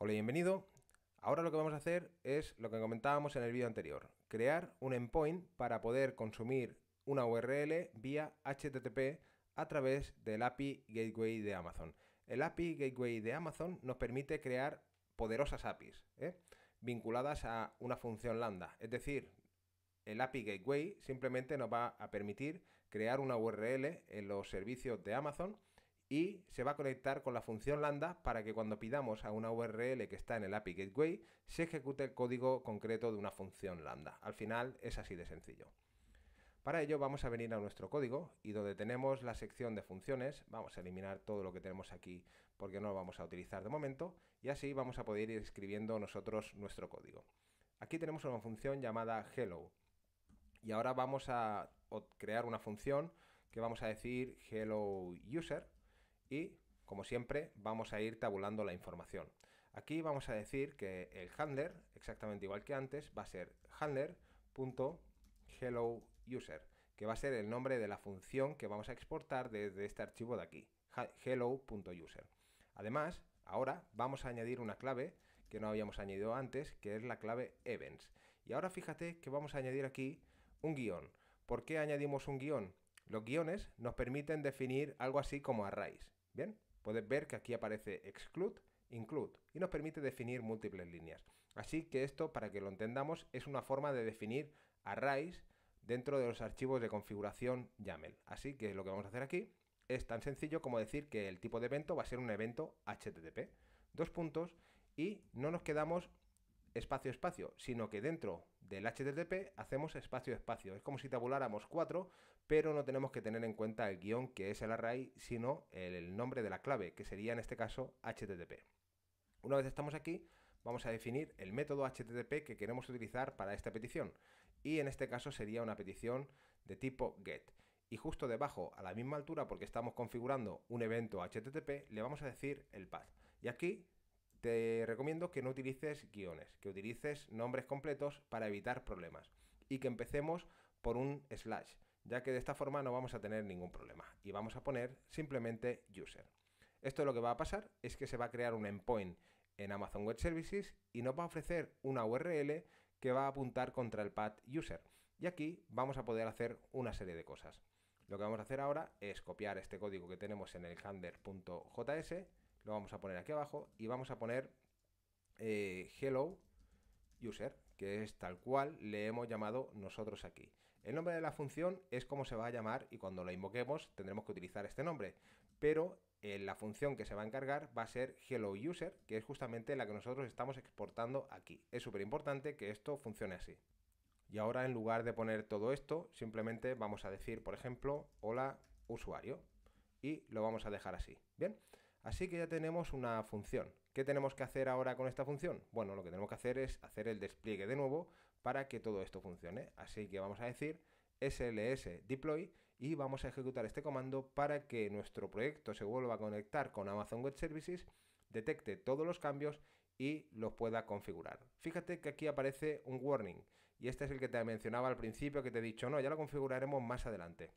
Hola, bienvenido. Ahora lo que vamos a hacer es lo que comentábamos en el vídeo anterior, crear un endpoint para poder consumir una URL vía HTTP a través del API Gateway de Amazon. El API Gateway de Amazon nos permite crear poderosas APIs ¿eh? vinculadas a una función lambda, es decir, el API Gateway simplemente nos va a permitir crear una URL en los servicios de Amazon y se va a conectar con la función lambda para que cuando pidamos a una URL que está en el API Gateway se ejecute el código concreto de una función lambda. Al final es así de sencillo. Para ello vamos a venir a nuestro código y donde tenemos la sección de funciones vamos a eliminar todo lo que tenemos aquí porque no lo vamos a utilizar de momento y así vamos a poder ir escribiendo nosotros nuestro código. Aquí tenemos una función llamada hello y ahora vamos a crear una función que vamos a decir hello user y, como siempre, vamos a ir tabulando la información. Aquí vamos a decir que el handler, exactamente igual que antes, va a ser handler.helloUser, que va a ser el nombre de la función que vamos a exportar desde este archivo de aquí, hello.user. Además, ahora vamos a añadir una clave que no habíamos añadido antes, que es la clave events. Y ahora fíjate que vamos a añadir aquí un guión. ¿Por qué añadimos un guión? Los guiones nos permiten definir algo así como arrays. Bien, puedes ver que aquí aparece exclude, include y nos permite definir múltiples líneas. Así que esto, para que lo entendamos, es una forma de definir arrays dentro de los archivos de configuración YAML. Así que lo que vamos a hacer aquí es tan sencillo como decir que el tipo de evento va a ser un evento HTTP. Dos puntos y no nos quedamos espacio-espacio, sino que dentro del HTTP hacemos espacio-espacio. Es como si tabuláramos 4, pero no tenemos que tener en cuenta el guión que es el array, sino el nombre de la clave, que sería en este caso HTTP. Una vez estamos aquí, vamos a definir el método HTTP que queremos utilizar para esta petición. Y en este caso sería una petición de tipo GET. Y justo debajo, a la misma altura, porque estamos configurando un evento HTTP, le vamos a decir el path. Y aquí te recomiendo que no utilices guiones, que utilices nombres completos para evitar problemas y que empecemos por un slash, ya que de esta forma no vamos a tener ningún problema y vamos a poner simplemente user. Esto lo que va a pasar es que se va a crear un endpoint en Amazon Web Services y nos va a ofrecer una URL que va a apuntar contra el pad user. Y aquí vamos a poder hacer una serie de cosas. Lo que vamos a hacer ahora es copiar este código que tenemos en el handler.js lo vamos a poner aquí abajo y vamos a poner eh, hello user, que es tal cual le hemos llamado nosotros aquí. El nombre de la función es como se va a llamar y cuando la invoquemos tendremos que utilizar este nombre, pero eh, la función que se va a encargar va a ser hello user, que es justamente la que nosotros estamos exportando aquí. Es súper importante que esto funcione así. Y ahora en lugar de poner todo esto, simplemente vamos a decir, por ejemplo, hola usuario y lo vamos a dejar así. Bien. Así que ya tenemos una función. ¿Qué tenemos que hacer ahora con esta función? Bueno, lo que tenemos que hacer es hacer el despliegue de nuevo para que todo esto funcione. Así que vamos a decir sls deploy y vamos a ejecutar este comando para que nuestro proyecto se vuelva a conectar con Amazon Web Services, detecte todos los cambios y los pueda configurar. Fíjate que aquí aparece un warning y este es el que te mencionaba al principio que te he dicho, no, ya lo configuraremos más adelante.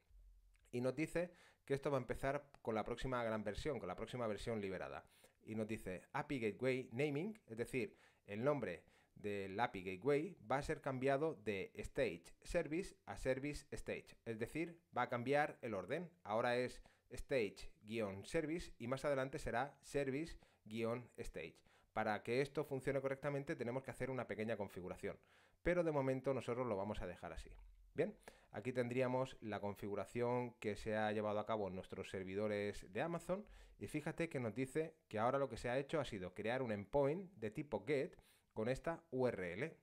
Y nos dice que esto va a empezar con la próxima gran versión, con la próxima versión liberada. Y nos dice API Gateway Naming, es decir, el nombre del API Gateway va a ser cambiado de Stage Service a Service Stage. Es decir, va a cambiar el orden. Ahora es Stage-Service y más adelante será Service-Stage. Para que esto funcione correctamente tenemos que hacer una pequeña configuración, pero de momento nosotros lo vamos a dejar así. Bien, aquí tendríamos la configuración que se ha llevado a cabo en nuestros servidores de Amazon y fíjate que nos dice que ahora lo que se ha hecho ha sido crear un endpoint de tipo get con esta URL.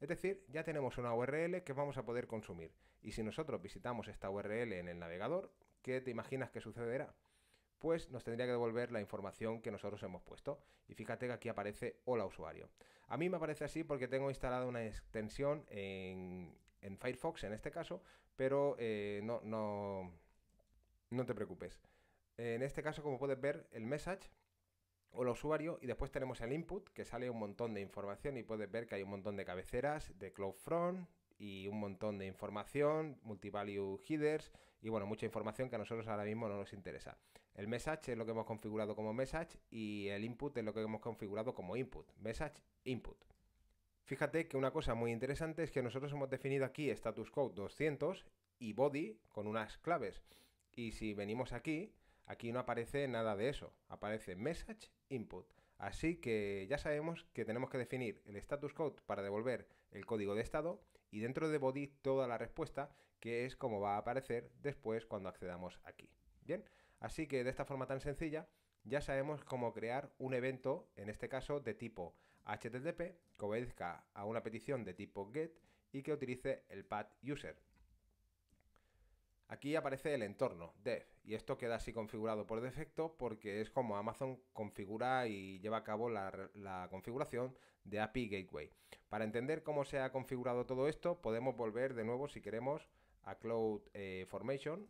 Es decir, ya tenemos una URL que vamos a poder consumir y si nosotros visitamos esta URL en el navegador, ¿qué te imaginas que sucederá? pues nos tendría que devolver la información que nosotros hemos puesto. Y fíjate que aquí aparece hola usuario. A mí me aparece así porque tengo instalada una extensión en, en Firefox en este caso, pero eh, no, no, no te preocupes. En este caso, como puedes ver, el message o el usuario y después tenemos el input que sale un montón de información y puedes ver que hay un montón de cabeceras de CloudFront y un montón de información, multivalue headers y bueno, mucha información que a nosotros ahora mismo no nos interesa. El message es lo que hemos configurado como message y el input es lo que hemos configurado como input, message input. Fíjate que una cosa muy interesante es que nosotros hemos definido aquí status code 200 y body con unas claves. Y si venimos aquí, aquí no aparece nada de eso. Aparece message input. Así que ya sabemos que tenemos que definir el status code para devolver el código de estado y dentro de body toda la respuesta, que es como va a aparecer después cuando accedamos aquí. Bien, así que de esta forma tan sencilla ya sabemos cómo crear un evento, en este caso de tipo HTTP que obedezca a una petición de tipo GET y que utilice el path user. Aquí aparece el entorno, dev, y esto queda así configurado por defecto porque es como Amazon configura y lleva a cabo la, configuración de API Gateway. Para entender cómo se ha configurado todo esto, podemos volver de nuevo, si queremos, a Cloud eh, Formation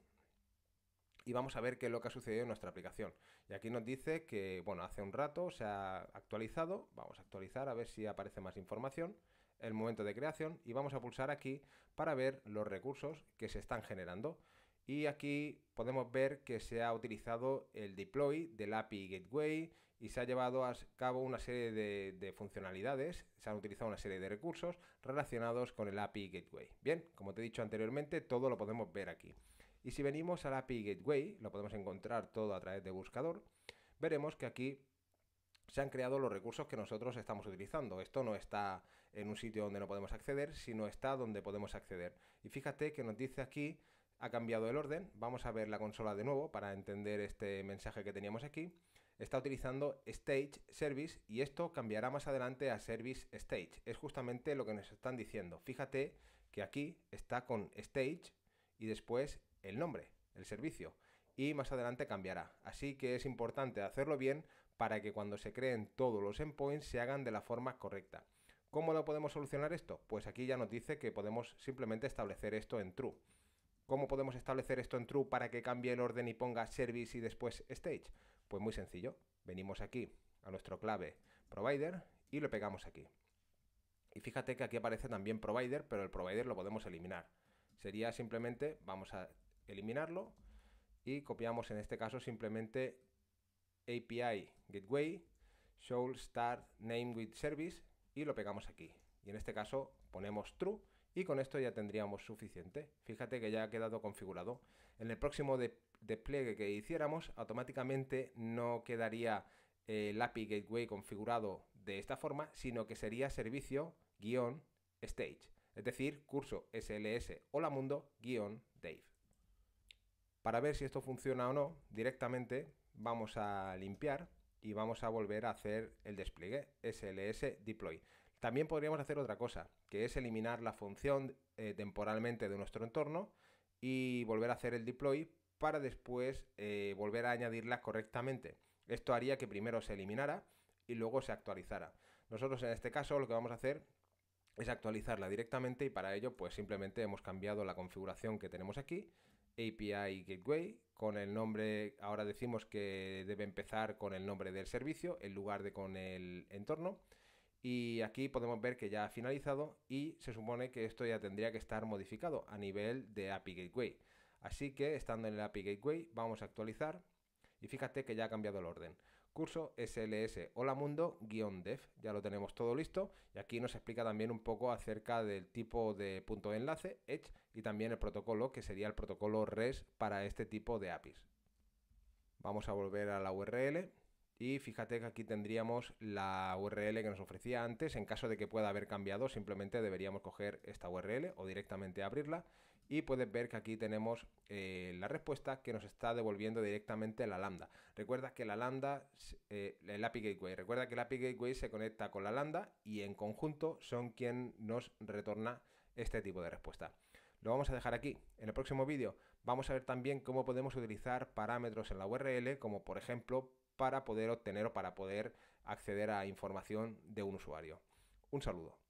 y vamos a ver qué es lo que ha sucedido en nuestra aplicación. Y aquí nos dice que, bueno, hace un rato se ha actualizado, vamos a actualizar a ver si aparece más información, el momento de creación y vamos a pulsar aquí para ver los recursos que se están generando. Y aquí podemos ver que se ha utilizado el deploy del API Gateway y se ha llevado a cabo una serie de, de, funcionalidades, se han utilizado una serie de recursos relacionados con el API Gateway. Bien, como te he dicho anteriormente, todo lo podemos ver aquí. Y si venimos a la API Gateway, lo podemos encontrar todo a través de buscador, veremos que aquí se han creado los recursos que nosotros estamos utilizando. Esto no está en un sitio donde no podemos acceder, sino está donde podemos acceder. Y fíjate que nos dice aquí, ha cambiado el orden, vamos a ver la consola de nuevo para entender este mensaje que teníamos aquí. Está utilizando Stage Service y esto cambiará más adelante a Service Stage. Es justamente lo que nos están diciendo. Fíjate que aquí está con Stage y después el nombre, el servicio, y más adelante cambiará. Así que es importante hacerlo bien para que cuando se creen todos los endpoints se hagan de la forma correcta. ¿Cómo lo podemos solucionar esto? Pues aquí ya nos dice que podemos simplemente establecer esto en true. ¿Cómo podemos establecer esto en true para que cambie el orden y ponga service y después stage? Pues muy sencillo. Venimos aquí a nuestro clave provider y lo pegamos aquí. Y fíjate que aquí aparece también provider, pero el provider lo podemos eliminar. Sería simplemente, vamos a eliminarlo y copiamos en este caso simplemente API Gateway Show Start Name with Service y lo pegamos aquí. Y en este caso ponemos true y con esto ya tendríamos suficiente. Fíjate que ya ha quedado configurado. En el próximo despliegue que hiciéramos, automáticamente no quedaría el API Gateway configurado de esta forma, sino que sería servicio-stage, es decir, curso SLS hola mundo-dave. Para ver si esto funciona o no, directamente vamos a limpiar y vamos a volver a hacer el despliegue SLS deploy. También podríamos hacer otra cosa, que es eliminar la función eh, temporalmente de nuestro entorno y volver a hacer el deploy para después eh, volver a añadirla correctamente. Esto haría que primero se eliminara y luego se actualizara. Nosotros en este caso lo que vamos a hacer es actualizarla directamente y para ello pues simplemente hemos cambiado la configuración que tenemos aquí API Gateway, con el nombre, ahora decimos que debe empezar con el nombre del servicio en lugar de con el entorno. Y aquí podemos ver que ya ha finalizado y se supone que esto ya tendría que estar modificado a nivel de API Gateway. Así que estando en el API Gateway vamos a actualizar y fíjate que ya ha cambiado el orden curso SLS Hola Mundo-Dev. guión Ya lo tenemos todo listo y aquí nos explica también un poco acerca del tipo de punto de enlace, Edge, y también el protocolo que sería el protocolo res para este tipo de APIs. Vamos a volver a la URL y fíjate que aquí tendríamos la URL que nos ofrecía antes. En caso de que pueda haber cambiado, simplemente deberíamos coger esta URL o directamente abrirla y puedes ver que aquí tenemos eh, la respuesta que nos está devolviendo directamente la lambda. Recuerda que la lambda, eh, el API Gateway, recuerda que el API Gateway se conecta con la lambda y en conjunto son quien nos retorna este tipo de respuesta. Lo vamos a dejar aquí. En el próximo vídeo vamos a ver también cómo podemos utilizar parámetros en la URL, como por ejemplo para poder obtener o para poder acceder a información de un usuario. Un saludo.